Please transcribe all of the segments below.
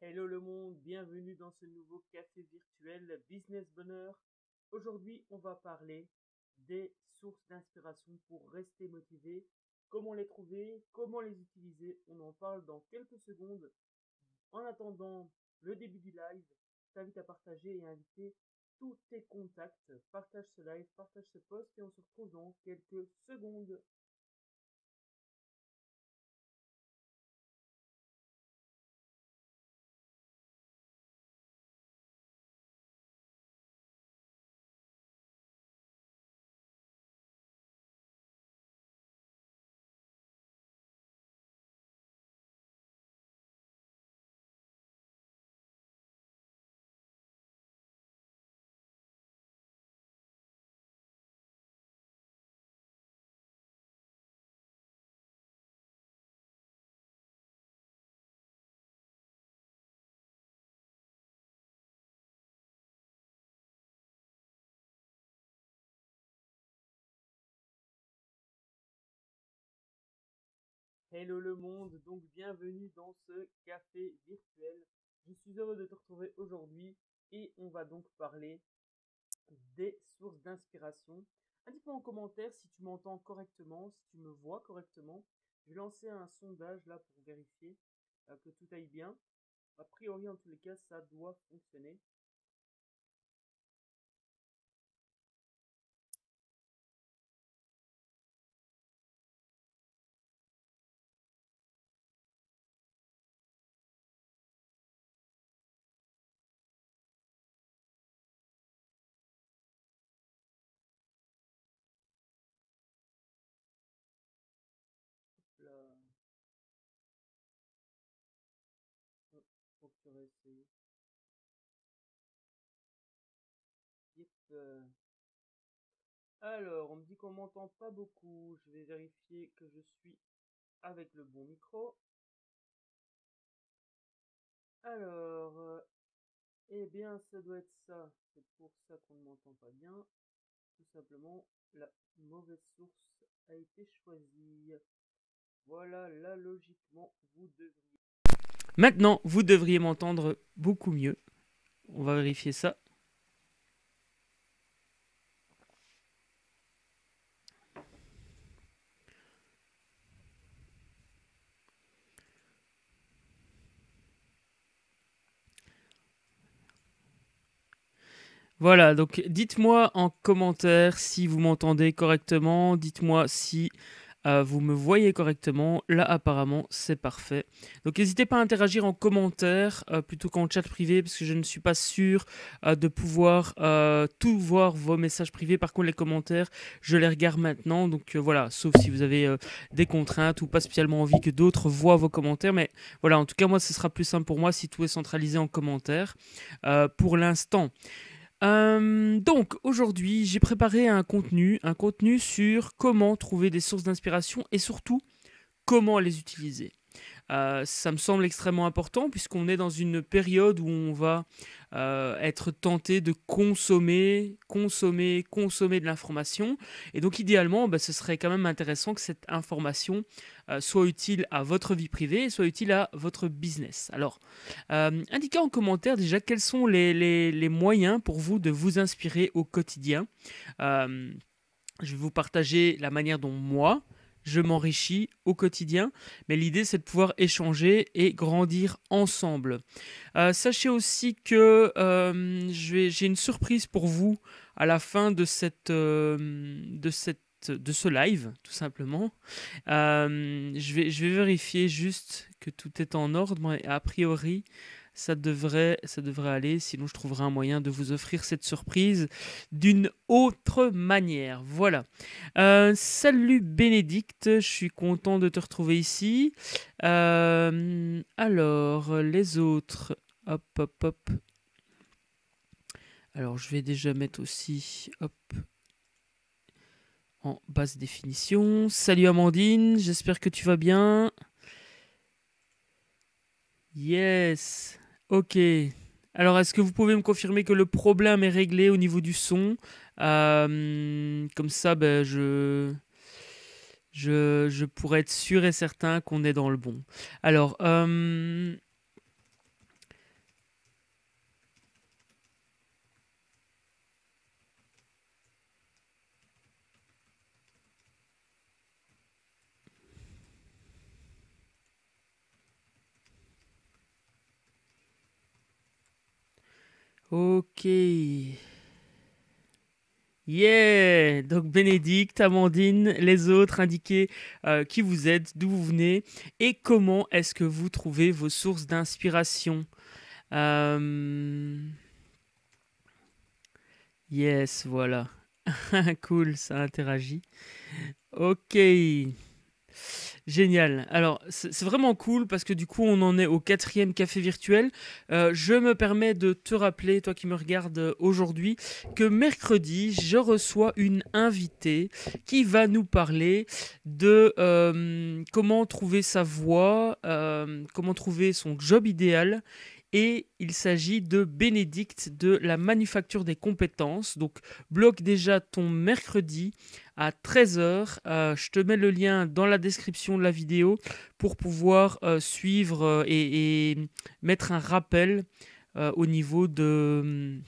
Hello le monde, bienvenue dans ce nouveau café virtuel Business Bonheur. Aujourd'hui, on va parler des sources d'inspiration pour rester motivé, comment les trouver, comment les utiliser. On en parle dans quelques secondes. En attendant le début du live, t'invite à partager et à inviter tous tes contacts. Partage ce live, partage ce post et on se retrouve dans quelques secondes. Hello le monde, donc bienvenue dans ce café virtuel. Je suis heureux de te retrouver aujourd'hui et on va donc parler des sources d'inspiration. Indique-moi en commentaire si tu m'entends correctement, si tu me vois correctement. Je vais lancer un sondage là pour vérifier euh, que tout aille bien. A priori en tous les cas ça doit fonctionner. Euh. Alors, on me dit qu'on m'entend pas beaucoup. Je vais vérifier que je suis avec le bon micro. Alors, euh, eh bien, ça doit être ça. C'est pour ça qu'on ne m'entend pas bien. Tout simplement, la mauvaise source a été choisie. Voilà, là, logiquement, vous devriez... Maintenant, vous devriez m'entendre beaucoup mieux. On va vérifier ça. Voilà, donc dites-moi en commentaire si vous m'entendez correctement, dites-moi si euh, vous me voyez correctement. Là, apparemment, c'est parfait. Donc, n'hésitez pas à interagir en commentaire euh, plutôt qu'en chat privé parce que je ne suis pas sûr euh, de pouvoir tout voir vos messages privés. Par contre, les commentaires, je les regarde maintenant. Donc, voilà, sauf si vous avez des contraintes ou pas spécialement envie que d'autres voient vos commentaires. Mais voilà, en tout cas, moi, ce sera plus simple pour moi si tout est centralisé en commentaire pour l'instant. Euh, donc aujourd'hui, j'ai préparé un contenu, un contenu sur comment trouver des sources d'inspiration et surtout comment les utiliser. Euh, ça me semble extrêmement important puisqu'on est dans une période où on va euh, être tenté de consommer, consommer, consommer de l'information. Et donc idéalement, bah, ce serait quand même intéressant que cette information euh, soit utile à votre vie privée, et soit utile à votre business. Alors, indiquez en commentaire déjà quels sont les, moyens pour vous de vous inspirer au quotidien. je vais vous partager la manière dont moi, je m'enrichis au quotidien, mais l'idée c'est de pouvoir échanger et grandir ensemble. Euh, sachez aussi que euh, j'ai une surprise pour vous à la fin de, euh, de, ce live, tout simplement. je, vais, je vais vérifier juste que tout est en ordre, a priori, ça devrait, ça devrait aller. Sinon, je trouverai un moyen de vous offrir cette surprise d'une autre manière. Voilà. Euh, salut Bénédicte, je suis content de te retrouver ici. Euh, alors, les autres. Hop, hop, hop. Alors, je vais déjà mettre aussi. Hop en basse définition. Salut Amandine, j'espère que tu vas bien. Yes. Ok. Alors, est-ce que vous pouvez me confirmer que le problème est réglé au niveau du son euh, Comme ça, ben, je... je... Je, pourrais être sûr et certain qu'on est dans le bon. Alors, euh, Ok. Yeah Donc Bénédicte, Amandine, les autres, indiquez euh, qui vous êtes, d'où vous venez et comment est-ce que vous trouvez vos sources d'inspiration. Euh, yes, voilà. cool, ça interagit. Ok. Génial. Alors, c'est vraiment cool parce que du coup, on en est au quatrième café virtuel. Euh, je me permets de te rappeler, toi qui me regardes aujourd'hui, que mercredi, je reçois une invitée qui va nous parler de euh, comment trouver sa voie, euh, comment trouver son job idéal et il s'agit de Bénédicte de la Manufacture des compétences. Donc bloque déjà ton mercredi à 13h. Euh, je te mets le lien dans la description de la vidéo pour pouvoir euh, suivre euh, et, mettre un rappel au niveau de mm,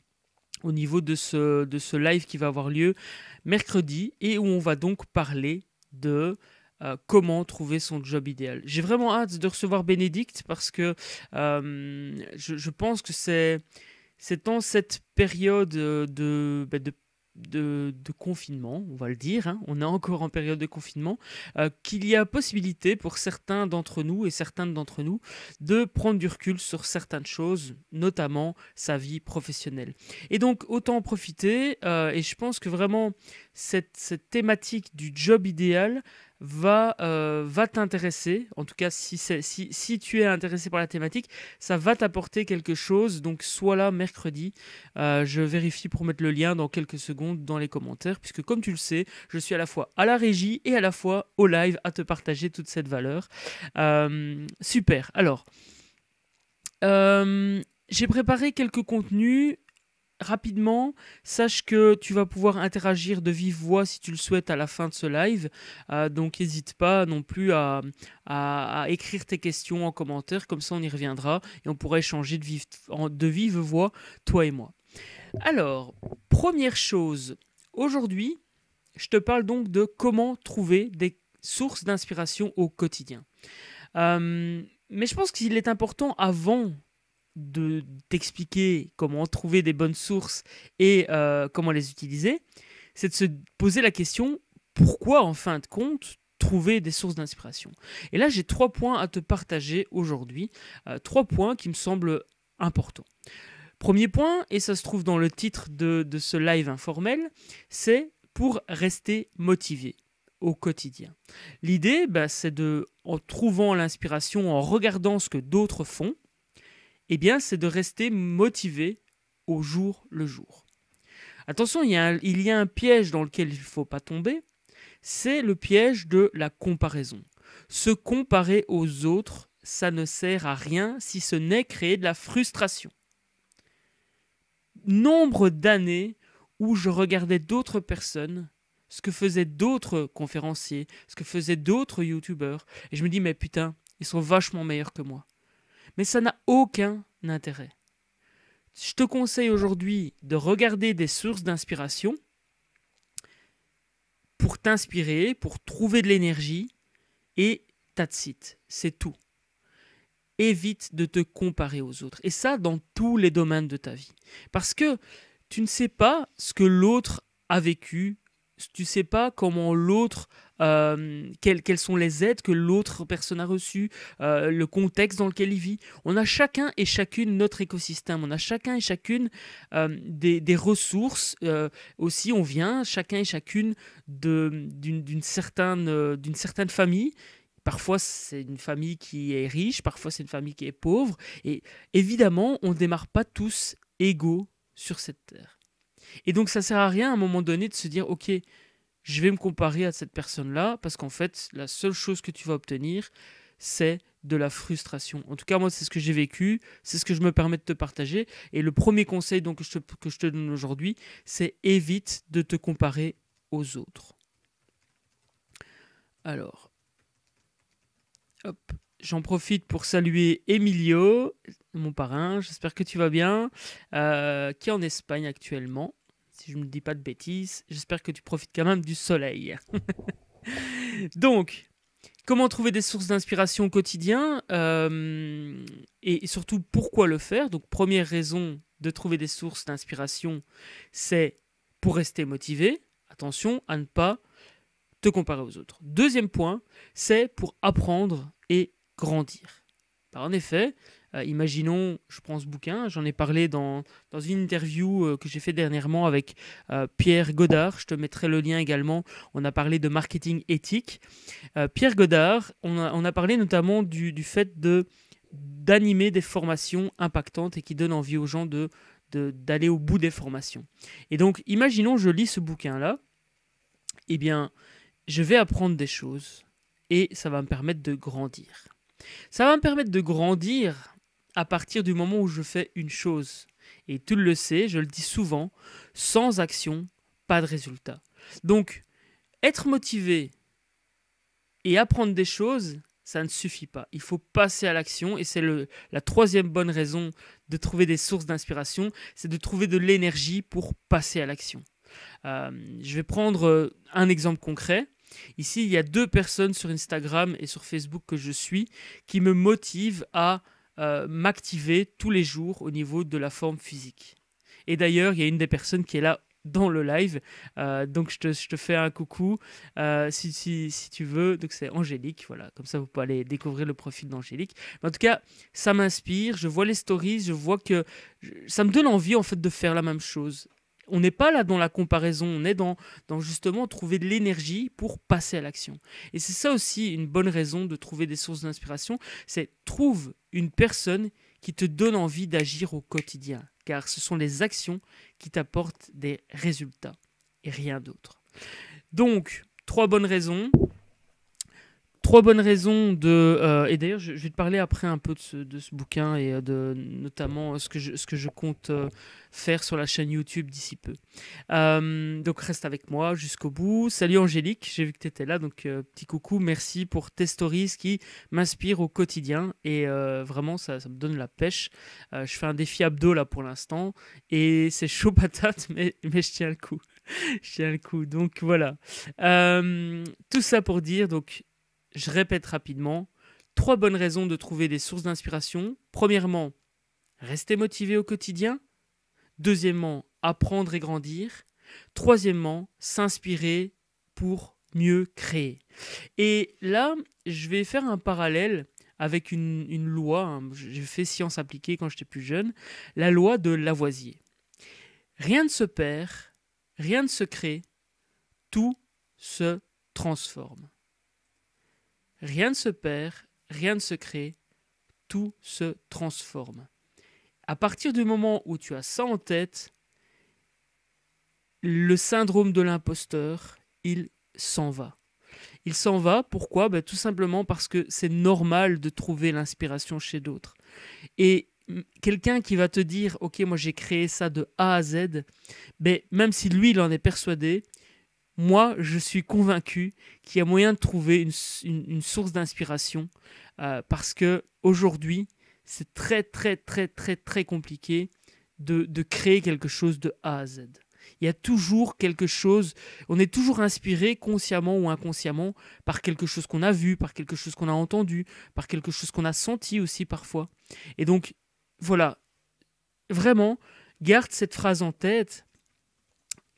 au niveau de ce, de ce live qui va avoir lieu mercredi et où on va donc parler de comment trouver son job idéal. J'ai vraiment hâte de recevoir Bénédicte parce que je, pense que c'est, c'est en cette période de, ben, de, de, confinement, on va le dire, hein. on est encore en période de confinement, euh, qu'il y a possibilité pour certains d'entre nous et certains d'entre nous de prendre du recul sur certaines choses, notamment sa vie professionnelle. Et donc autant en profiter, euh, et je pense que vraiment cette thématique du job idéal, va, euh, va t'intéresser. En tout cas, si, si, si, tu es intéressé par la thématique, ça va t'apporter quelque chose. Donc, soit là mercredi. Euh, je vérifie pour mettre le lien dans quelques secondes dans les commentaires, puisque comme tu le sais, je suis à la fois à la régie et à la fois au live à te partager toute cette valeur. Euh, super. Alors. J'ai préparé quelques contenus rapidement, sache que tu vas pouvoir interagir de vive voix si tu le souhaites à la fin de ce live. Euh, donc n'hésite pas non plus à, écrire tes questions en commentaire, comme ça on y reviendra et on pourra échanger de vive, de vive voix, toi et moi. Alors, première chose, aujourd'hui, je te parle donc de comment trouver des sources d'inspiration au quotidien. Euh, mais je pense qu'il est important avant de t'expliquer comment trouver des bonnes sources et euh, comment les utiliser, c'est de se poser la question pourquoi en fin de compte trouver des sources d'inspiration. Et là, j'ai trois points à te partager aujourd'hui, euh, trois points qui me semblent importants. Premier point, et ça se trouve dans le titre de, ce live informel, c'est pour rester motivé au quotidien. L'idée, bah, c'est de, en trouvant l'inspiration, en regardant ce que d'autres font, eh bien, c'est de rester motivé au jour le jour. Attention, il y, a un, il y a un piège dans lequel il ne faut pas tomber, c'est le piège de la comparaison. Se comparer aux autres, ça ne sert à rien si ce n'est créer de la frustration. Nombre d'années où je regardais d'autres personnes, ce que faisaient d'autres conférenciers, ce que faisaient d'autres youtubeurs, et je me dis mais putain, ils sont vachement meilleurs que moi. Mais ça n'a aucun intérêt. Je te conseille aujourd'hui de regarder des sources d'inspiration pour t'inspirer, pour trouver de l'énergie et site, c'est tout. Évite de te comparer aux autres. Et ça, dans tous les domaines de ta vie. Parce que tu ne sais pas ce que l'autre a vécu, tu ne sais pas comment l'autre euh, quelles, sont les aides que l'autre personne a reçues, euh, le contexte dans lequel il vit. On a chacun et chacune notre écosystème, on a chacun et chacune euh, des, ressources. aussi, on vient chacun et chacune d'une certaine, certaine famille. Parfois, c'est une famille qui est riche, parfois, c'est une famille qui est pauvre. Et évidemment, on ne démarre pas tous égaux sur cette terre. Et donc, ça ne sert à rien à un moment donné de se dire, OK, je vais me comparer à cette personne-là, parce qu'en fait, la seule chose que tu vas obtenir, c'est de la frustration. En tout cas, moi, c'est ce que j'ai vécu, c'est ce que je me permets de te partager. Et le premier conseil donc, que, je te, donne aujourd'hui, c'est évite de te comparer aux autres. Alors, j'en profite pour saluer Emilio, mon parrain, j'espère que tu vas bien, euh, qui est en Espagne actuellement si je ne dis pas de bêtises. J'espère que tu profites quand même du soleil. Donc, comment trouver des sources d'inspiration au quotidien euh, et surtout pourquoi le faire Donc, première raison de trouver des sources d'inspiration, c'est pour rester motivé. Attention à ne pas te comparer aux autres. Deuxième point, c'est pour apprendre et grandir. Bah, en effet, euh, imaginons, je prends ce bouquin, j'en ai parlé dans, une interview euh, que j'ai fait dernièrement avec euh, Pierre Godard, je te mettrai le lien également, on a parlé de marketing éthique. Pierre Godard, on a, parlé notamment du, fait de d'animer des formations impactantes et qui donnent envie aux gens de d'aller au bout des formations. Et donc, imaginons, je lis ce bouquin-là, eh bien, je vais apprendre des choses et ça va me permettre de grandir. Ça va me permettre de grandir à partir du moment où je fais une chose. Et tu le sais, je le dis souvent, sans action, pas de résultat. Donc, être motivé et apprendre des choses, ça ne suffit pas. Il faut passer à l'action et c'est la troisième bonne raison de trouver des sources d'inspiration, c'est de trouver de l'énergie pour passer à l'action. Euh, je vais prendre euh, un exemple concret. Ici, il y a deux personnes sur Instagram et sur Facebook que je suis qui me motivent à euh, m'activer tous les jours au niveau de la forme physique. Et d'ailleurs, il y a une des personnes qui est là dans le live. Euh, donc je te, fais un coucou euh, si, tu veux. Donc c'est Angélique, voilà. Comme ça, vous pouvez aller découvrir le profil d'Angélique. en tout cas, ça m'inspire. Je vois les stories, je vois que ça me donne envie en fait de faire la même chose on n'est pas là dans la comparaison, on est dans, justement trouver de l'énergie pour passer à l'action. Et c'est ça aussi une bonne raison de trouver des sources d'inspiration, c'est trouve une personne qui te donne envie d'agir au quotidien, car ce sont les actions qui t'apportent des résultats et rien d'autre. Donc, trois bonnes raisons, trois bonnes raisons de. Euh, et d'ailleurs, je, vais te parler après un peu de ce, de ce bouquin et euh, de notamment euh, ce que je, ce que je compte faire sur la chaîne YouTube d'ici peu. donc, reste avec moi jusqu'au bout. Salut Angélique, j'ai vu que tu étais là, donc petit coucou. Merci pour tes stories qui m'inspirent au quotidien et vraiment, ça, ça, me donne la pêche. je fais un défi abdo là pour l'instant et c'est chaud patate, mais, mais je tiens le coup. je tiens le coup. Donc, voilà. tout ça pour dire, donc je répète rapidement, trois bonnes raisons de trouver des sources d'inspiration. Premièrement, rester motivé au quotidien. Deuxièmement, apprendre et grandir. Troisièmement, s'inspirer pour mieux créer. Et là, je vais faire un parallèle avec une, loi, hein. j'ai fait science appliquée quand j'étais plus jeune, la loi de Lavoisier. Rien ne se perd, rien ne se crée, tout se transforme. Rien ne se perd, rien ne se crée, tout se transforme. À partir du moment où tu as ça en tête, le syndrome de l'imposteur, il s'en va. Il s'en va, pourquoi ben, Tout simplement parce que c'est normal de trouver l'inspiration chez d'autres. Et quelqu'un qui va te dire, ok, moi j'ai créé ça de A à Z, ben, même si lui, il en est persuadé, moi, je suis convaincu qu'il y a moyen de trouver une, source d'inspiration euh, parce que aujourd'hui, c'est très, très, très, très, très compliqué de, de, créer quelque chose de A à Z. Il y a toujours quelque chose, on est toujours inspiré consciemment ou inconsciemment par quelque chose qu'on a vu, par quelque chose qu'on a entendu, par quelque chose qu'on a senti aussi parfois. Et donc, voilà, vraiment, garde cette phrase en tête.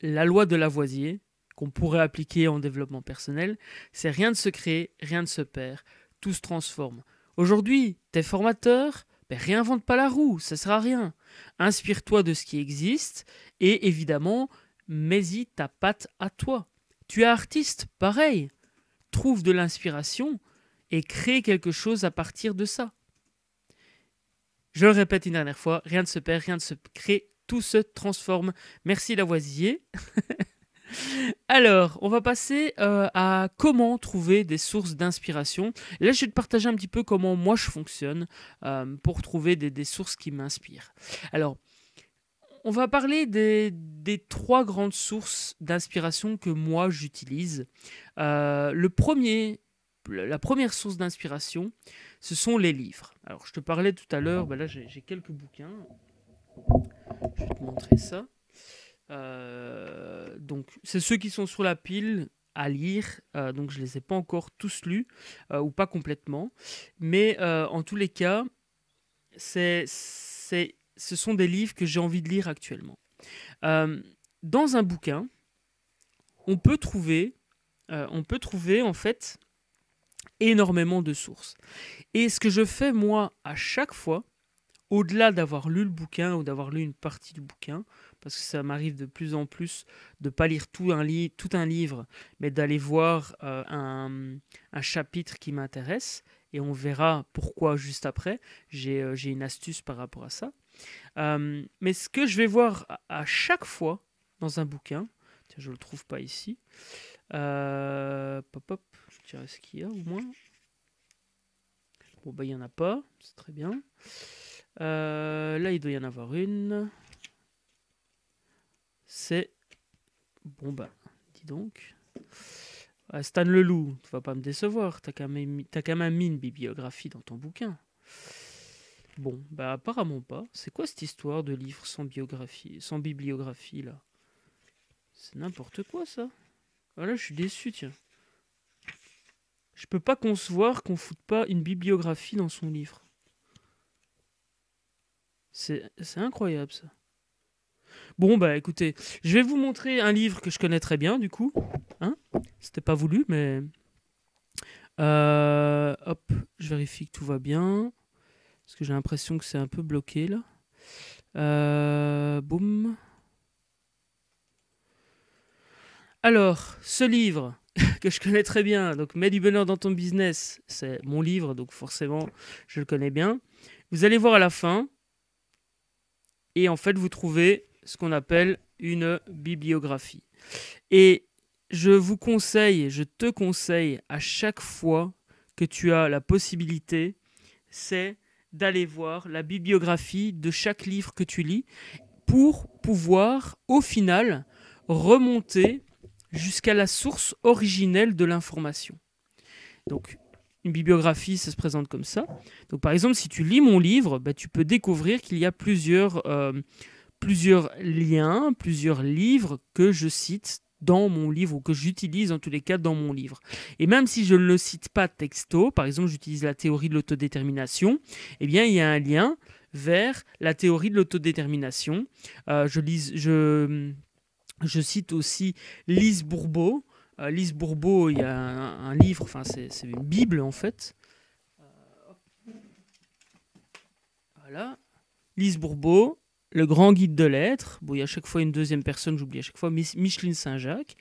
La loi de Lavoisier, qu'on pourrait appliquer en développement personnel, c'est rien ne se crée, rien ne se perd, tout se transforme. Aujourd'hui, t'es formateur, ben, réinvente pas la roue, ça sera sera rien. Inspire-toi de ce qui existe et évidemment, mets-y ta patte à toi. Tu es artiste, pareil. Trouve de l'inspiration et crée quelque chose à partir de ça. Je le répète une dernière fois, rien ne se perd, rien ne se crée, tout se transforme. Merci Lavoisier. Alors, on va passer euh, à comment trouver des sources d'inspiration. Là, je vais te partager un petit peu comment moi je fonctionne euh, pour trouver des, sources qui m'inspirent. Alors, on va parler des, trois grandes sources d'inspiration que moi j'utilise. Euh, le premier, la première source d'inspiration, ce sont les livres. Alors, je te parlais tout à l'heure, ben là j'ai quelques bouquins. Je vais te montrer ça. Euh, donc, c'est ceux qui sont sur la pile à lire, euh, donc je ne les ai pas encore tous lus, euh, ou pas complètement, mais en tous les cas, c'est, c'est, ce sont des livres que j'ai envie de lire actuellement. dans un bouquin, on peut trouver, on peut trouver en fait énormément de sources. Et ce que je fais moi à chaque fois, au-delà d'avoir lu le bouquin ou d'avoir lu une partie du bouquin, parce que ça m'arrive de plus en plus de pas lire tout un, livre, mais d'aller voir euh, un, chapitre qui m'intéresse, et on verra pourquoi juste après. J'ai euh, une astuce par rapport à ça. Euh, mais ce que je vais voir à, chaque fois dans un bouquin, je ne le trouve pas ici, pop, pop, je dirais ce qu'il y a au moins. Bon, bah, il n'y en a pas, c'est très bien. là, il doit y en avoir une c'est. Bon bah, dis donc. Ah, Stan Leloup, tu vas pas me décevoir, t'as quand, même... quand même mis une bibliographie dans ton bouquin. Bon, bah apparemment pas. C'est quoi cette histoire de livre sans biographie, sans bibliographie là C'est n'importe quoi ça. Ah là, je suis déçu, tiens. Je peux pas concevoir qu'on foute pas une bibliographie dans son livre. C'est incroyable ça. Bon, bah écoutez, je vais vous montrer un livre que je connais très bien, du coup. Hein C'était pas voulu, mais. Euh, hop, je vérifie que tout va bien. Parce que j'ai l'impression que c'est un peu bloqué là. Euh, boum. Alors, ce livre que je connais très bien, donc Mets du bonheur dans ton business, c'est mon livre, donc forcément je le connais bien. Vous allez voir à la fin, et en fait vous trouvez ce qu'on appelle une bibliographie. Et je vous conseille, je te conseille à chaque fois que tu as la possibilité, c'est d'aller voir la bibliographie de chaque livre que tu lis pour pouvoir au final remonter jusqu'à la source originelle de l'information. Donc une bibliographie, ça se présente comme ça. Donc par exemple, si tu lis mon livre, bah, tu peux découvrir qu'il y a plusieurs euh, plusieurs liens, plusieurs livres que je cite dans mon livre ou que j'utilise en tous les cas dans mon livre. Et même si je ne le cite pas texto, par exemple j'utilise la théorie de l'autodétermination, eh bien il y a un lien vers la théorie de l'autodétermination. Euh, je, je, cite aussi Lise Bourbeau. Euh, lise Bourbeau, il y a un, livre, enfin c'est une Bible en fait. Euh, voilà. Lise Bourbeau, le grand guide de lettres, bon, il y a à chaque fois une deuxième personne, j'oublie à chaque fois, Micheline Saint-Jacques,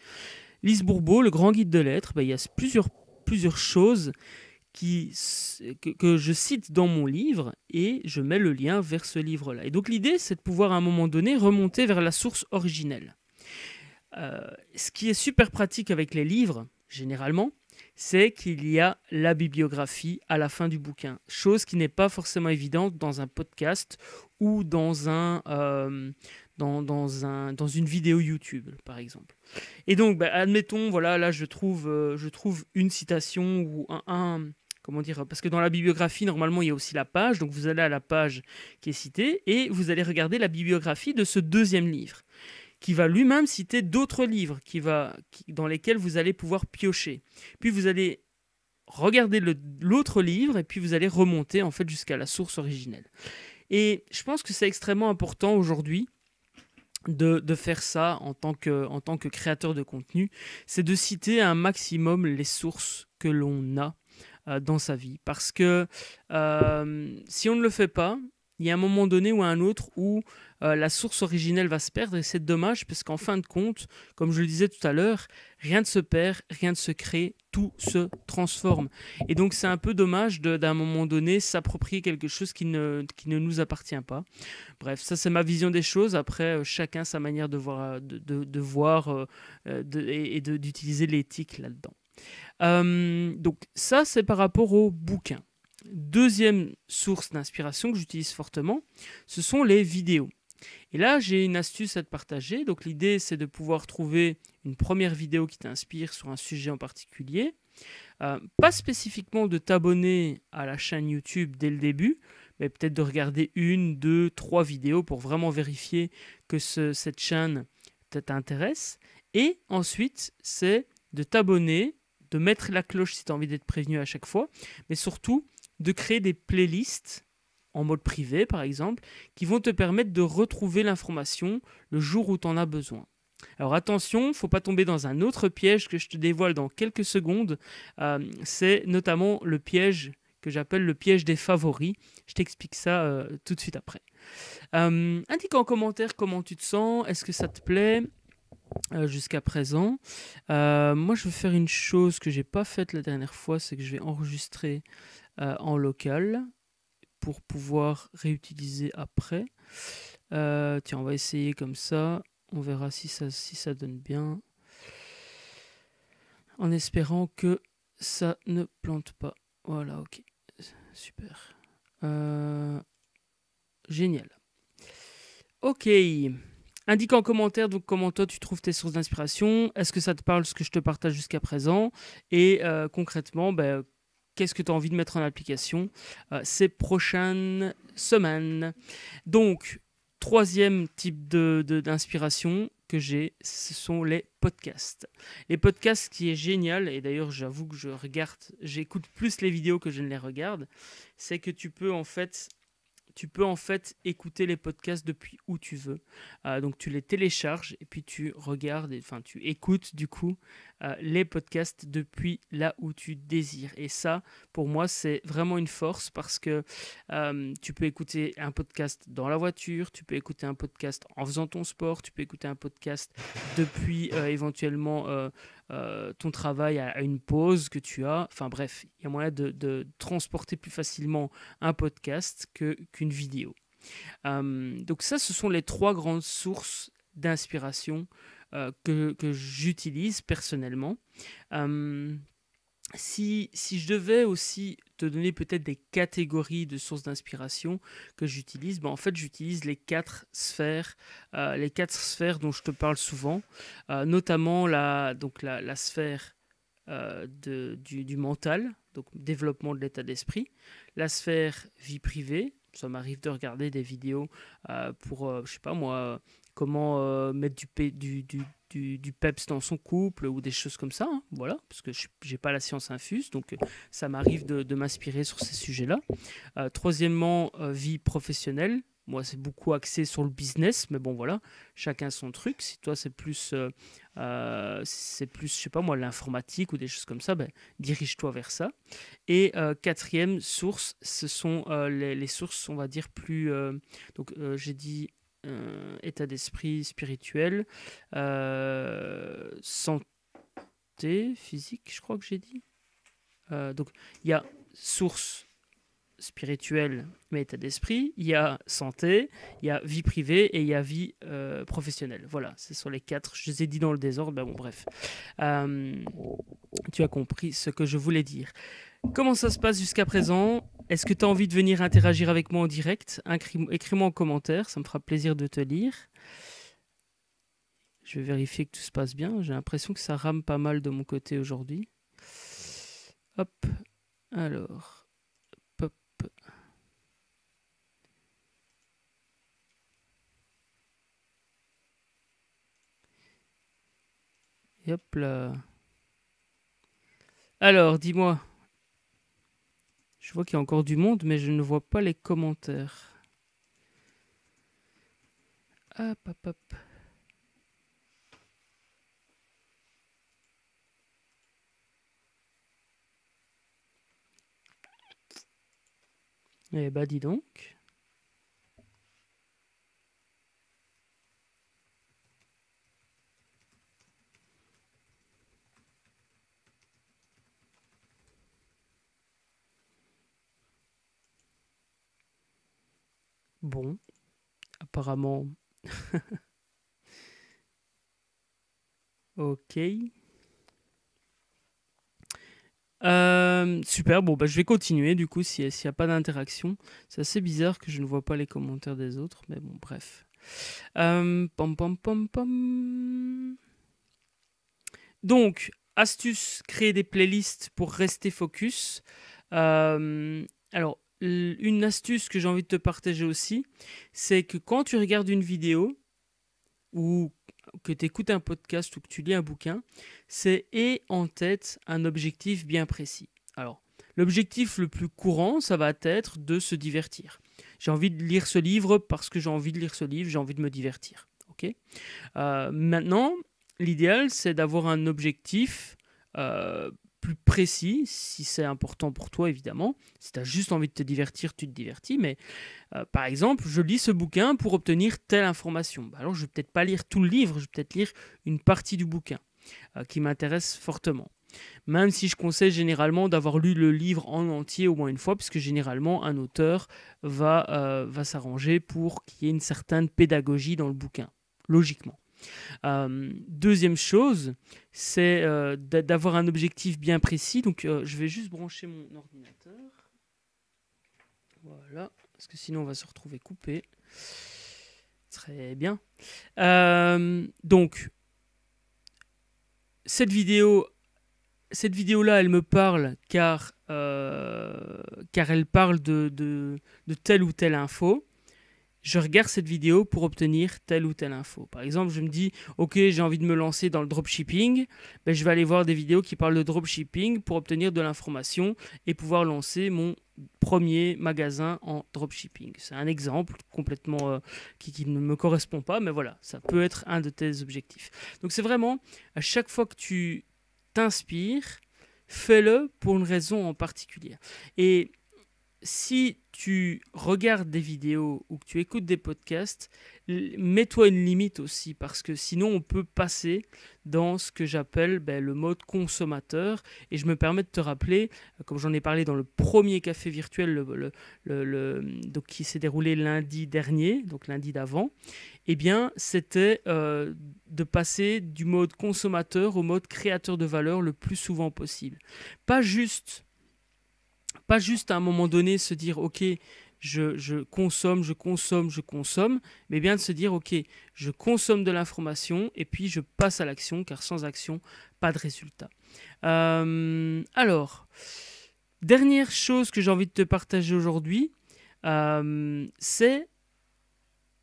Lise Bourbeau, le grand guide de lettres, ben, il y a plusieurs, plusieurs choses que, je cite dans mon livre et je mets le lien vers ce livre-là. Et donc l'idée, c'est de pouvoir à un moment donné remonter vers la source originelle. Euh, ce qui est super pratique avec les livres, généralement, c'est qu'il y a la bibliographie à la fin du bouquin, chose qui n'est pas forcément évidente dans un podcast ou dans, un, euh, dans, dans, un, dans une vidéo YouTube, par exemple. Et donc, bah, admettons, voilà, là, je trouve, euh, je trouve une citation ou un, un, Comment dire Parce que dans la bibliographie, normalement, il y a aussi la page. Donc, vous allez à la page qui est citée et vous allez regarder la bibliographie de ce deuxième livre qui va lui-même citer d'autres livres qui va, dans lesquels vous allez pouvoir piocher. Puis vous allez regarder l'autre livre et puis vous allez remonter en fait jusqu'à la source originelle. Et je pense que c'est extrêmement important aujourd'hui. De, faire ça en tant, que, créateur de contenu, c'est de citer un maximum les sources que l'on a euh, dans sa vie. Parce que euh, si on ne le fait pas, il y a un moment donné ou un autre où euh, la source originelle va se perdre et c'est dommage parce qu'en fin de compte, comme je le disais tout à l'heure, rien ne se perd, rien ne se crée, tout se transforme. Et donc c'est un peu dommage d'un moment donné s'approprier quelque chose qui ne, qui ne nous appartient pas. Bref, ça c'est ma vision des choses. Après, euh, chacun sa manière de voir, de, voir euh, et d'utiliser l'éthique là-dedans. donc ça c'est par rapport au bouquin. Deuxième source d'inspiration que j'utilise fortement, ce sont les vidéos. Et là, j'ai une astuce à te partager. Donc l'idée, c'est de pouvoir trouver une première vidéo qui t'inspire sur un sujet en particulier. Euh, pas spécifiquement de t'abonner à la chaîne YouTube dès le début, mais peut-être de regarder une, deux, trois vidéos pour vraiment vérifier que cette chaîne t'intéresse. Et ensuite, c'est de t'abonner, de mettre la cloche si tu as envie d'être prévenu à chaque fois, mais surtout de créer des playlists en mode privé par exemple, qui vont te permettre de retrouver l'information le jour où tu en as besoin. Alors attention, il faut pas tomber dans un autre piège que je te dévoile dans quelques secondes. Euh, c'est notamment le piège que j'appelle le piège des favoris. Je t'explique ça euh, tout de suite après. Euh, indique en commentaire comment tu te sens, est-ce que ça te plaît jusqu'à présent. moi, je vais faire une chose que j'ai pas faite la dernière fois, c'est que je vais enregistrer euh, en local pour pouvoir réutiliser après. Euh, tiens, on va essayer comme ça. On verra si ça, si ça donne bien. En espérant que ça ne plante pas. Voilà, ok. Super. Euh, génial. Ok. Indique en commentaire donc comment toi tu trouves tes sources d'inspiration. Est-ce que ça te parle ce que je te partage jusqu'à présent Et concrètement, ben, qu'est-ce que tu as envie de mettre en application euh, ces prochaines semaines. Donc, troisième type d'inspiration de, d'inspiration que j'ai, ce sont les podcasts. Les podcasts, ce qui est génial, et d'ailleurs j'avoue que je regarde, j'écoute plus les vidéos que je ne les regarde, c'est que tu peux en fait... Tu peux en fait écouter les podcasts depuis où tu veux. Euh, donc tu les télécharges et puis tu regardes, enfin tu écoutes du coup euh, les podcasts depuis là où tu désires. Et ça, pour moi, c'est vraiment une force parce que euh, tu peux écouter un podcast dans la voiture, tu peux écouter un podcast en faisant ton sport, tu peux écouter un podcast depuis euh, éventuellement ton travail à, une pause que tu as. Enfin bref, il y a moyen de, transporter plus facilement un podcast qu'une vidéo. donc ça, ce sont les trois grandes sources d'inspiration euh, que, j'utilise personnellement. Euh, si, si, je devais aussi te donner peut-être des catégories de sources d'inspiration que j'utilise, ben en fait j'utilise les quatre sphères, euh, les quatre sphères dont je te parle souvent, notamment la, donc la, sphère de, du, du, mental, donc développement de l'état d'esprit, la sphère vie privée, ça m'arrive de regarder des vidéos pour, je sais pas moi, comment euh, mettre du, peps dans son couple ou des choses comme ça. Hein, voilà, parce que je n'ai pas la science infuse, donc euh, ça m'arrive de, m'inspirer sur ces sujets-là. Euh, troisièmement, vie professionnelle. Moi, c'est beaucoup axé sur le business, mais bon, voilà, chacun son truc. Si toi, c'est plus, c'est plus, je sais pas moi, l'informatique ou des choses comme ça, ben, dirige-toi vers ça. Et quatrième source, ce sont les, sources, on va dire, plus. donc, j'ai dit euh, état d'esprit spirituel, euh, santé physique, je crois que j'ai dit. Euh, donc il y a source spirituel, mais état d'esprit, il y a santé, il y a vie privée et il y a vie euh, professionnelle. Voilà, ce sont les quatre. Je les ai dit dans le désordre, ben bon, bref. Euh, tu as compris ce que je voulais dire. Comment ça se passe jusqu'à présent Est-ce que tu as envie de venir interagir avec moi en direct Écris-moi en commentaire, ça me fera plaisir de te lire. Je vais vérifier que tout se passe bien. J'ai l'impression que ça rame pas mal de mon côté aujourd'hui. Hop, alors. Alors, dis-moi. Je vois qu'il y a encore du monde, mais je ne vois pas les commentaires. Hop, hop, hop. Eh bah dis donc. Bon, apparemment. ok. Euh, super, bon, bah, je vais continuer du coup s'il n'y a pas d'interaction. C'est assez bizarre que je ne vois pas les commentaires des autres, mais bon, bref. Euh, pom, pom, pom, pom. Donc, astuce, créer des playlists pour rester focus. Euh, alors, une astuce que j'ai envie de te partager aussi, c'est que quand tu regardes une vidéo ou que tu écoutes un podcast ou que tu lis un bouquin, c'est et en tête un objectif bien précis. Alors, l'objectif le plus courant, ça va être de se divertir. J'ai envie de lire ce livre parce que j'ai envie de lire ce livre, j'ai envie de me divertir. ok euh, maintenant, l'idéal, c'est d'avoir un objectif euh, plus précis, si c'est important pour toi évidemment. Si tu as juste envie de te divertir, tu te divertis. Mais euh, par exemple, je lis ce bouquin pour obtenir telle information. Bah, alors je vais peut-être pas lire tout le livre, je vais peut-être lire une partie du bouquin euh, qui m'intéresse fortement. Même si je conseille généralement d'avoir lu le livre en entier au moins une fois, puisque généralement un auteur va, euh, va s'arranger pour qu'il y ait une certaine pédagogie dans le bouquin, logiquement. Euh, deuxième chose, c'est euh, d'avoir un objectif bien précis. Donc, euh, je vais juste brancher mon ordinateur. Voilà, parce que sinon on va se retrouver coupé. Très bien. donc, cette vidéo, cette vidéo-là, elle me parle car, car elle parle de, de, telle ou telle info je regarde cette vidéo pour obtenir telle ou telle info. Par exemple, je me dis, ok, j'ai envie de me lancer dans le dropshipping, ben, je vais aller voir des vidéos qui parlent de dropshipping pour obtenir de l'information et pouvoir lancer mon premier magasin en dropshipping. C'est un exemple complètement euh, qui, ne me correspond pas, mais voilà, ça peut être un de tes objectifs. Donc c'est vraiment, à chaque fois que tu t'inspires, fais-le pour une raison en particulier. Et si tu regardes des vidéos ou que tu écoutes des podcasts, mets-toi une limite aussi, parce que sinon on peut passer dans ce que j'appelle ben, le mode consommateur. Et je me permets de te rappeler, comme j'en ai parlé dans le premier café virtuel qui s'est déroulé lundi dernier, donc lundi d'avant, eh bien c'était euh, de passer du mode consommateur au mode créateur de valeur le plus souvent possible. Pas juste pas juste à un moment donné se dire, OK, je, consomme, je consomme, je consomme, mais bien de se dire, OK, je consomme de l'information et puis je passe à l'action, car sans action, pas de résultat. Euh, alors, dernière chose que j'ai envie de te partager aujourd'hui, euh, c'est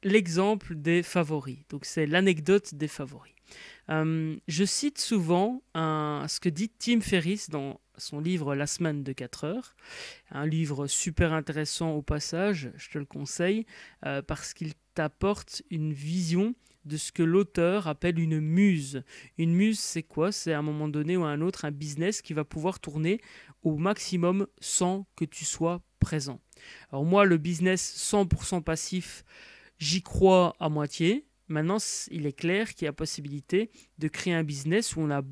l'exemple des favoris. Donc c'est l'anecdote des favoris. Euh, je cite souvent ce que dit Tim Ferriss dans son livre La semaine de 4 heures, un livre super intéressant au passage, je te le conseille, euh, parce qu'il t'apporte une vision de ce que l'auteur appelle une muse. Une muse, c'est quoi C'est à un moment donné ou à un autre un business qui va pouvoir tourner au maximum sans que tu sois présent. Alors moi, le business 100% passif, J'y crois à moitié. Maintenant, il est clair qu'il y a possibilité de créer un business où on a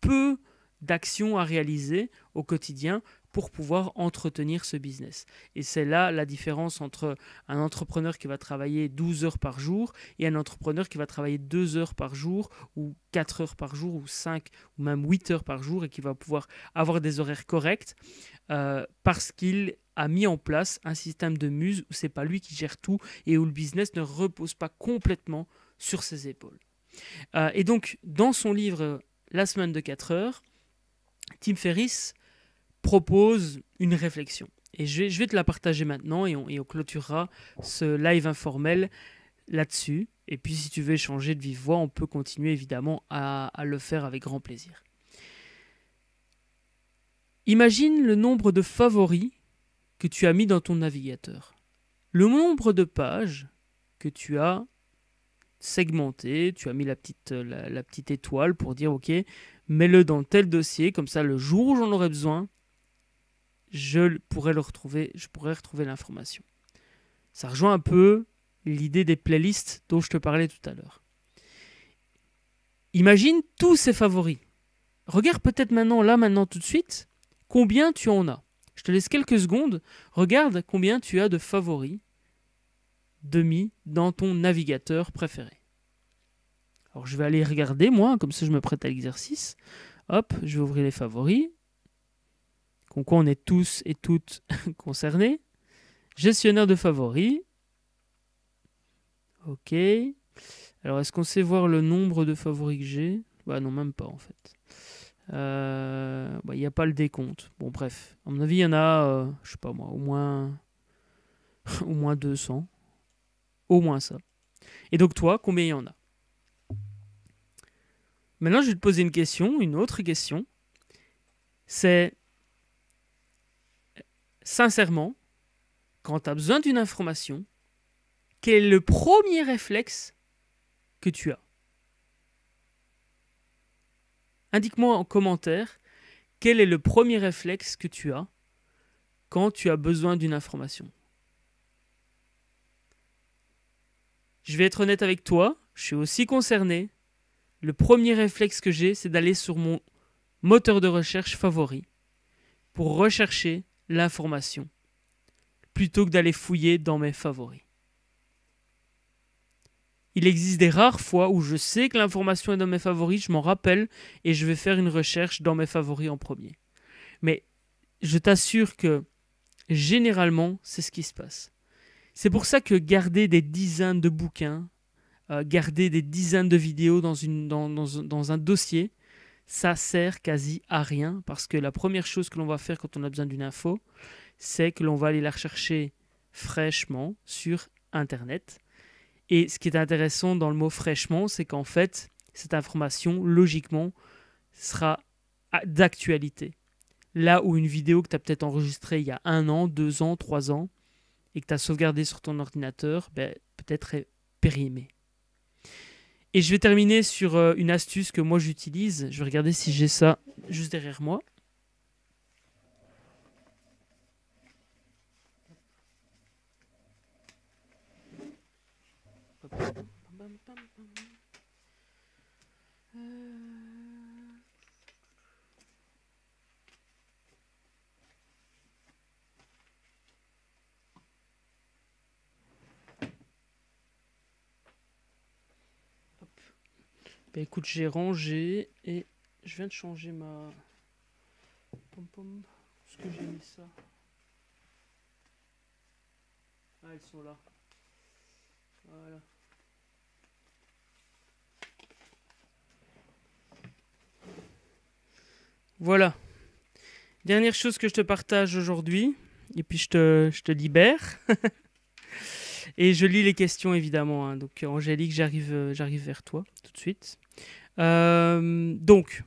peu d'actions à réaliser au quotidien pour pouvoir entretenir ce business. Et c'est là la différence entre un entrepreneur qui va travailler 12 heures par jour et un entrepreneur qui va travailler 2 heures par jour ou 4 heures par jour ou 5 ou même 8 heures par jour et qui va pouvoir avoir des horaires corrects euh, parce qu'il a mis en place un système de muse où c'est pas lui qui gère tout et où le business ne repose pas complètement sur ses épaules. Euh, et donc, dans son livre euh, La semaine de 4 heures, Tim Ferriss propose une réflexion. Et je vais, te la partager maintenant et on, clôturera ce live informel là-dessus. Et puis, si tu veux changer de vive voix, on peut continuer évidemment à le faire avec grand plaisir. Imagine le nombre de favoris que tu as mis dans ton navigateur, le nombre de pages que tu as segmentées, tu as mis la petite, euh, étoile pour dire ok, mets-le dans tel dossier, comme ça le jour où j'en aurai besoin, je pourrais le retrouver, je retrouver l'information. Ça rejoint un peu l'idée des playlists dont je te parlais tout à l'heure. Imagine tous ces favoris. Regarde peut-être maintenant, là, maintenant, tout de suite, combien tu en as. Je te laisse quelques secondes. Regarde combien tu as de favoris, demi, dans ton navigateur préféré. Alors je vais aller regarder, moi, hein, comme ça je me prête à l'exercice. Hop, je vais ouvrir les favoris. Con quoi on est tous et toutes concernés. Gestionnaire de favoris. Ok. Alors est-ce qu'on sait voir le nombre de favoris que j'ai Bah non, même pas en fait. Euh, bah, il n'y a pas le décompte. Bon, bref. À mon avis, il y en a, euh, je sais pas moi, au moins, au moins 200. Au moins ça. Et donc, toi, combien il y en a Maintenant, je vais te poser une question, une autre question. C'est, sincèrement, quand tu as besoin d'une information, quel est le premier réflexe que tu as Indique-moi en commentaire quel est le premier réflexe que tu as quand tu as besoin d'une information. Je vais être honnête avec toi, je suis aussi concerné. Le premier réflexe que j'ai, c'est d'aller sur mon moteur de recherche favori pour rechercher l'information plutôt que d'aller fouiller dans mes favoris. Il existe des rares fois où je sais que l'information est dans mes favoris, je m'en rappelle et je vais faire une recherche dans mes favoris en premier. Mais je t'assure que généralement, c'est ce qui se passe. C'est pour ça que garder des dizaines de bouquins, euh, garder des dizaines de vidéos dans, dans un dossier, ça sert quasi à rien parce que la première chose que l'on va faire quand on a besoin d'une info, c'est que l'on va aller la rechercher fraîchement sur Internet et ce qui est intéressant dans le mot fraîchement, c'est qu'en fait, cette information, logiquement, sera d'actualité. Là où une vidéo que tu as peut-être enregistrée il y a un an, deux ans, trois ans, et que tu as sauvegardée sur ton ordinateur, ben, peut-être est périmée. Et je vais terminer sur euh, une astuce que moi j'utilise. Je vais regarder si j'ai ça juste derrière moi. Euh. Bah, écoute, j'ai rangé et je viens de changer ma... Pom ce que j'ai mis ça Ah, ils sont là. Voilà. Voilà. Dernière chose que je te partage aujourd'hui, et puis je te, libère. et je lis les questions évidemment. Hein. Donc Angélique, j'arrive, euh, j'arrive vers toi tout de suite. Euh, donc,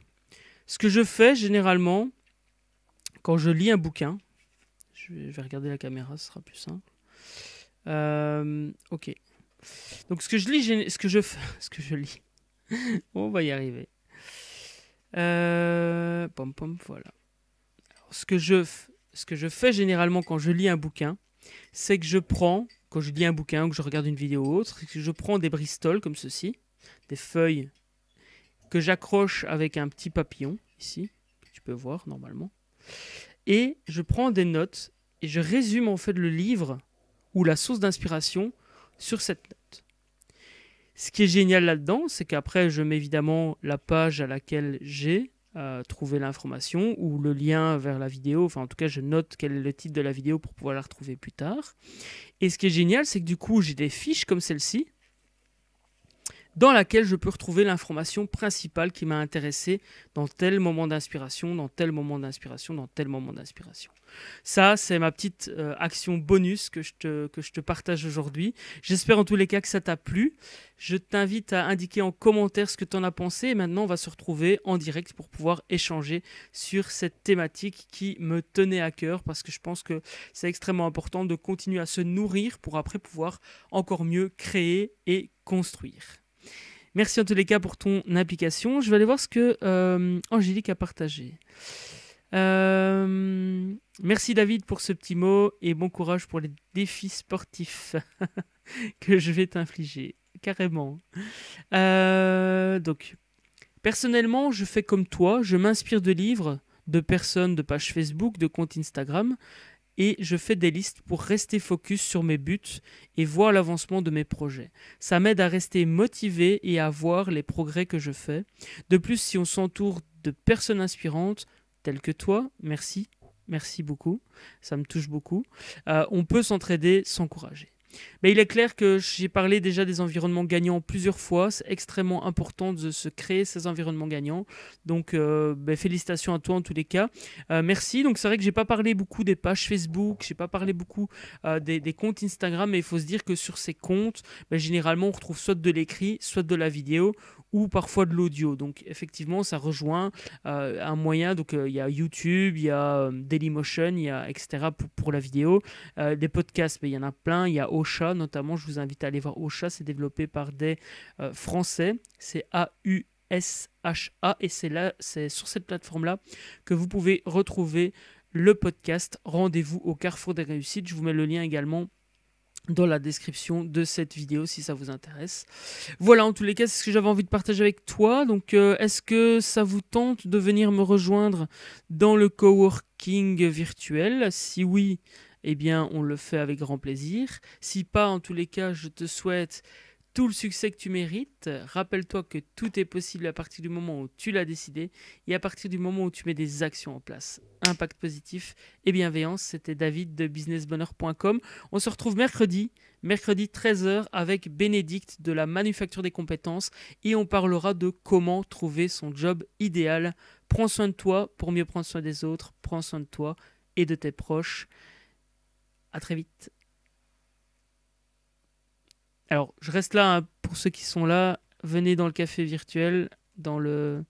ce que je fais généralement, quand je lis un bouquin, je vais regarder la caméra, ce sera plus simple. Euh, ok. Donc ce que je lis, ce que je, ce que je lis, on va y arriver. Euh, pom pom, voilà. ce, que je, ce que je fais généralement quand je lis un bouquin, c'est que je prends, quand je lis un bouquin ou que je regarde une vidéo ou autre, je prends des bristoles comme ceci, des feuilles que j'accroche avec un petit papillon, ici, que tu peux voir normalement. Et je prends des notes et je résume en fait le livre ou la source d'inspiration sur cette note. Ce qui est génial là-dedans, c'est qu'après, je mets évidemment la page à laquelle j'ai euh, trouvé l'information ou le lien vers la vidéo. Enfin, en tout cas, je note quel est le titre de la vidéo pour pouvoir la retrouver plus tard. Et ce qui est génial, c'est que du coup, j'ai des fiches comme celle-ci dans laquelle je peux retrouver l'information principale qui m'a intéressé dans tel moment d'inspiration, dans tel moment d'inspiration, dans tel moment d'inspiration. Ça, c'est ma petite euh, action bonus que je te, que je te partage aujourd'hui. J'espère en tous les cas que ça t'a plu. Je t'invite à indiquer en commentaire ce que tu en as pensé. Et maintenant, on va se retrouver en direct pour pouvoir échanger sur cette thématique qui me tenait à cœur parce que je pense que c'est extrêmement important de continuer à se nourrir pour après pouvoir encore mieux créer et construire. Merci en tous les cas pour ton application. Je vais aller voir ce que euh, Angélique a partagé. Euh, merci David pour ce petit mot et bon courage pour les défis sportifs que je vais t'infliger. Carrément. Euh, donc, personnellement, je fais comme toi, je m'inspire de livres, de personnes, de pages Facebook, de comptes Instagram, et je fais des listes pour rester focus sur mes buts et voir l'avancement de mes projets. Ça m'aide à rester motivé et à voir les progrès que je fais. De plus, si on s'entoure de personnes inspirantes, telles que toi, merci, merci beaucoup, ça me touche beaucoup, euh, on peut s'entraider, s'encourager. Mais il est clair que j'ai parlé déjà des environnements gagnants plusieurs fois. C'est extrêmement important de se créer ces environnements gagnants. Donc, euh, ben, félicitations à toi en tous les cas. Euh, merci. Donc, c'est vrai que j'ai pas parlé beaucoup des pages Facebook, j'ai pas parlé beaucoup euh, des, comptes Instagram, mais il faut se dire que sur ces comptes, ben, généralement, on retrouve soit de l'écrit, soit de la vidéo ou parfois de l'audio. Donc, effectivement, ça rejoint un moyen. Donc, il y a YouTube, il y a Dailymotion, il y a etc. pour, pour la vidéo, des podcasts, mais ben, il y en a plein. Il y a notamment. Je vous invite à aller voir Ocha, c'est développé par des euh, Français. C'est A-U-S-H-A et c'est là, c'est sur cette plateforme-là que vous pouvez retrouver le podcast Rendez-vous au carrefour des réussites. Je vous mets le lien également dans la description de cette vidéo si ça vous intéresse. Voilà, en tous les cas, c'est ce que j'avais envie de partager avec toi. Donc, euh, est-ce que ça vous tente de venir me rejoindre dans le coworking virtuel Si oui, eh bien, on le fait avec grand plaisir. Si pas, en tous les cas, je te souhaite tout le succès que tu mérites. Rappelle-toi que tout est possible à partir du moment où tu l'as décidé et à partir du moment où tu mets des actions en place. Impact positif et bienveillance, c'était David de businessbonheur.com. On se retrouve mercredi, mercredi 13h avec Bénédicte de la Manufacture des compétences et on parlera de comment trouver son job idéal. Prends soin de toi pour mieux prendre soin des autres, prends soin de toi et de tes proches. À très vite. Alors, je reste là hein, pour ceux qui sont là. Venez dans le café virtuel, dans le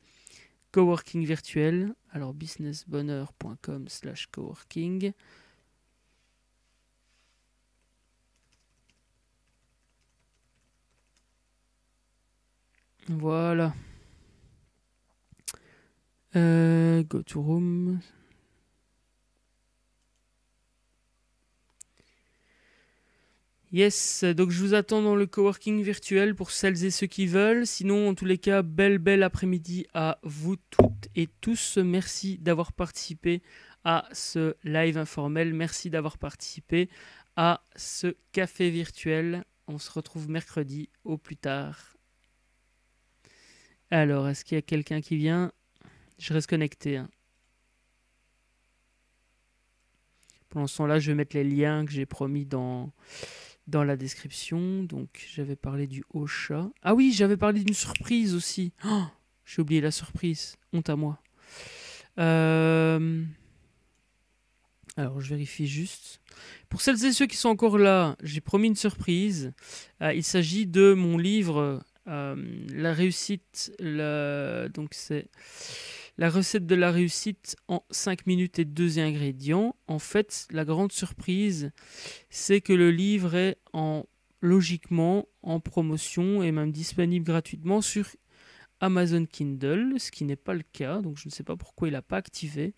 coworking virtuel. Alors, businessbonheur.com slash coworking. Voilà. Euh, go to room. Yes, donc je vous attends dans le coworking virtuel pour celles et ceux qui veulent. Sinon, en tous les cas, belle, belle après-midi à vous toutes et tous. Merci d'avoir participé à ce live informel. Merci d'avoir participé à ce café virtuel. On se retrouve mercredi au plus tard. Alors, est-ce qu'il y a quelqu'un qui vient Je reste connecté. Hein. Pour l'instant, là, je vais mettre les liens que j'ai promis dans dans la description. Donc, j'avais parlé du chat. Ah oui, j'avais parlé d'une surprise aussi. Oh, j'ai oublié la surprise. Honte à moi. Euh, alors, je vérifie juste. Pour celles et ceux qui sont encore là, j'ai promis une surprise. Euh, il s'agit de mon livre euh, La réussite. Donc, c'est la recette de la réussite en 5 minutes et 2 ingrédients. En fait, la grande surprise, c'est que le livre est en, logiquement en promotion et même disponible gratuitement sur Amazon Kindle, ce qui n'est pas le cas, donc je ne sais pas pourquoi il n'a pas activé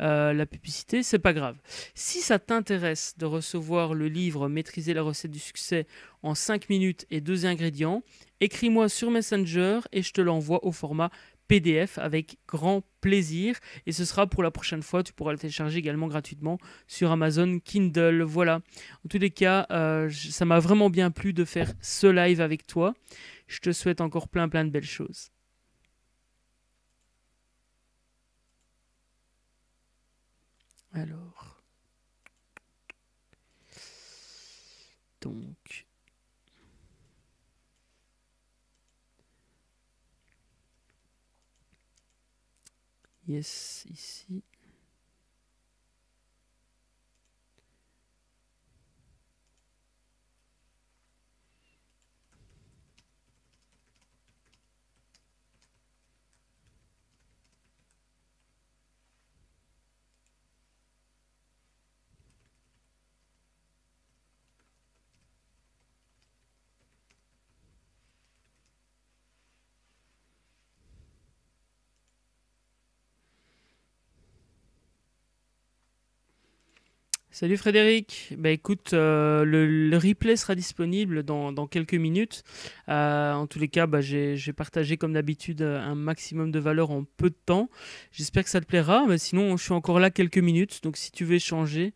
euh, la publicité, c'est pas grave. Si ça t'intéresse de recevoir le livre Maîtriser la recette du succès en 5 minutes et 2 ingrédients, écris-moi sur Messenger et je te l'envoie au format PDF avec grand plaisir. Et ce sera pour la prochaine fois. Tu pourras le télécharger également gratuitement sur Amazon Kindle. Voilà. En tous les cas, euh, ça m'a vraiment bien plu de faire ce live avec toi. Je te souhaite encore plein plein de belles choses. Alors. Donc. Yes, ici. Salut Frédéric. Bah écoute, euh, le, replay sera disponible dans, quelques minutes. Euh, en tous les cas, bah, j'ai partagé comme d'habitude euh, un maximum de valeur en peu de temps. J'espère que ça te plaira. Mais sinon, je suis encore là quelques minutes. Donc si tu veux changer.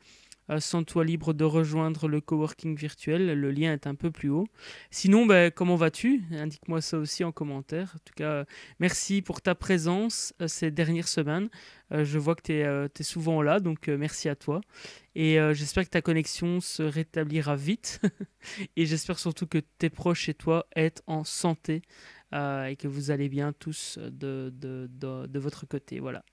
Euh, sans toi libre de rejoindre le coworking virtuel. Le lien est un peu plus haut. Sinon, ben, comment vas-tu Indique-moi ça aussi en commentaire. En tout cas, euh, merci pour ta présence euh, ces dernières semaines. je vois que tu es, souvent là, donc merci à toi. Et j'espère que ta connexion se rétablira vite. et j'espère surtout que tes proches et toi êtes en santé et que vous allez bien tous de votre côté. Voilà.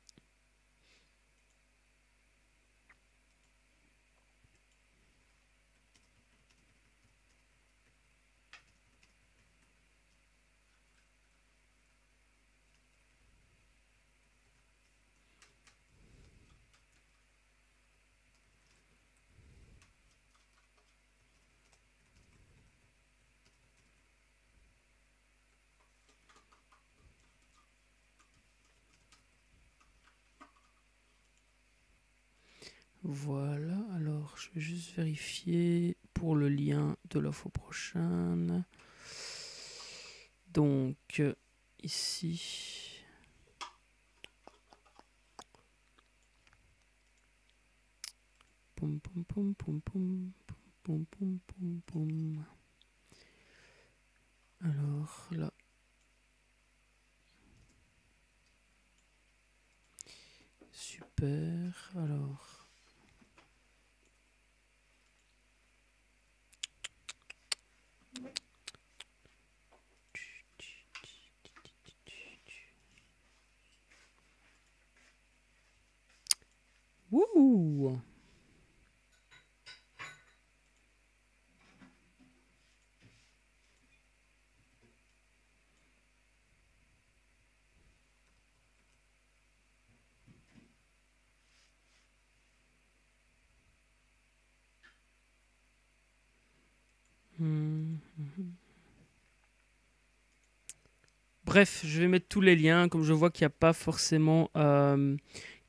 Voilà, alors je vais juste vérifier pour le lien de l'offre prochaine. Donc euh, ici. poum poum poum poum pom pom pom pom pom. Alors là. Super. Alors Bref, je vais mettre tous les liens, comme je vois qu'il n'y a pas forcément euh,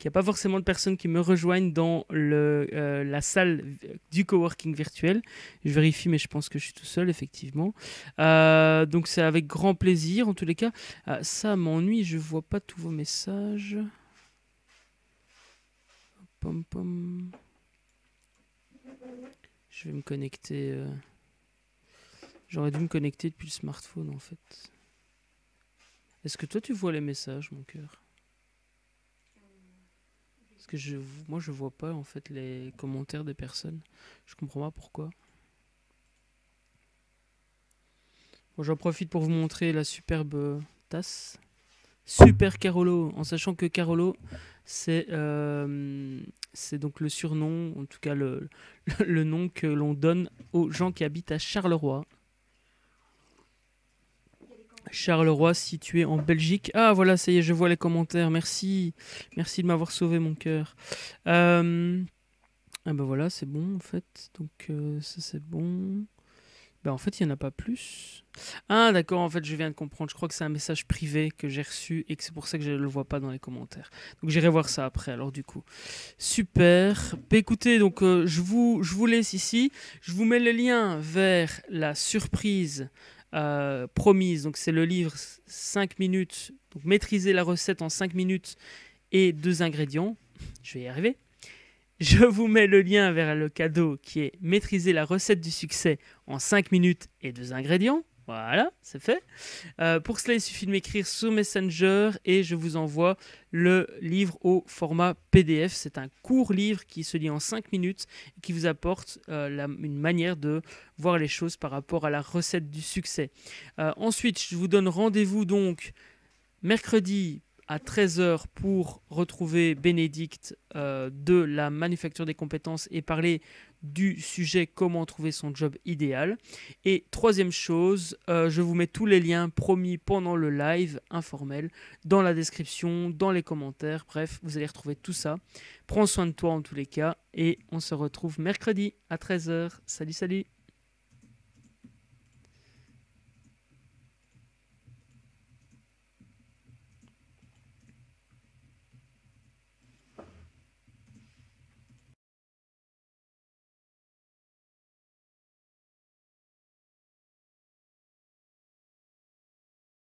il n'y a pas forcément de personnes qui me rejoignent dans euh, la salle du coworking virtuel. Je vérifie, mais je pense que je suis tout seul, effectivement. Euh, donc c'est avec grand plaisir, en tous les cas. Ah, ça m'ennuie, je ne vois pas tous vos messages. Pom -pom. Je vais me connecter. Euh. J'aurais dû me connecter depuis le smartphone, en fait. Est-ce que toi tu vois les messages, mon cœur que je, moi, je vois pas en fait les commentaires des personnes. Je comprends pas pourquoi. Bon, j'en profite pour vous montrer la superbe euh, tasse. Super Carolo, en sachant que Carolo, c'est euh, donc le surnom, en tout cas le, le nom que l'on donne aux gens qui habitent à Charleroi. Charleroi, situé en Belgique. Ah voilà, ça y est, je vois les commentaires. Merci. Merci de m'avoir sauvé mon cœur. Euh, ah ben voilà, c'est bon en fait. Donc euh, ça c'est bon. Ben en fait, il n'y en a pas plus. Ah d'accord, en fait, je viens de comprendre. Je crois que c'est un message privé que j'ai reçu et que c'est pour ça que je ne le vois pas dans les commentaires. Donc j'irai voir ça après, alors du coup. Super. Bah, écoutez, donc euh, je, vous, je vous laisse ici. Je vous mets le lien vers la surprise euh, promise. Donc c'est le livre 5 minutes, donc maîtriser la recette en 5 minutes et deux ingrédients. Je vais y arriver. Je vous mets le lien vers le cadeau qui est maîtriser la recette du succès en 5 minutes et deux ingrédients. Voilà, c'est fait. Euh, pour cela, il suffit de m'écrire sur Messenger et je vous envoie le livre au format PDF. C'est un court livre qui se lit en 5 minutes et qui vous apporte euh, une manière de voir les choses par rapport à la recette du succès. Euh, ensuite, je vous donne rendez-vous donc mercredi à 13h pour retrouver Bénédicte de la Manufacture des compétences et parler du sujet comment trouver son job idéal. Et troisième chose, euh, je vous mets tous les liens promis pendant le live informel dans la description, dans les commentaires. Bref, vous allez retrouver tout ça. Prends soin de toi en tous les cas et on se retrouve mercredi à 13h. Salut, salut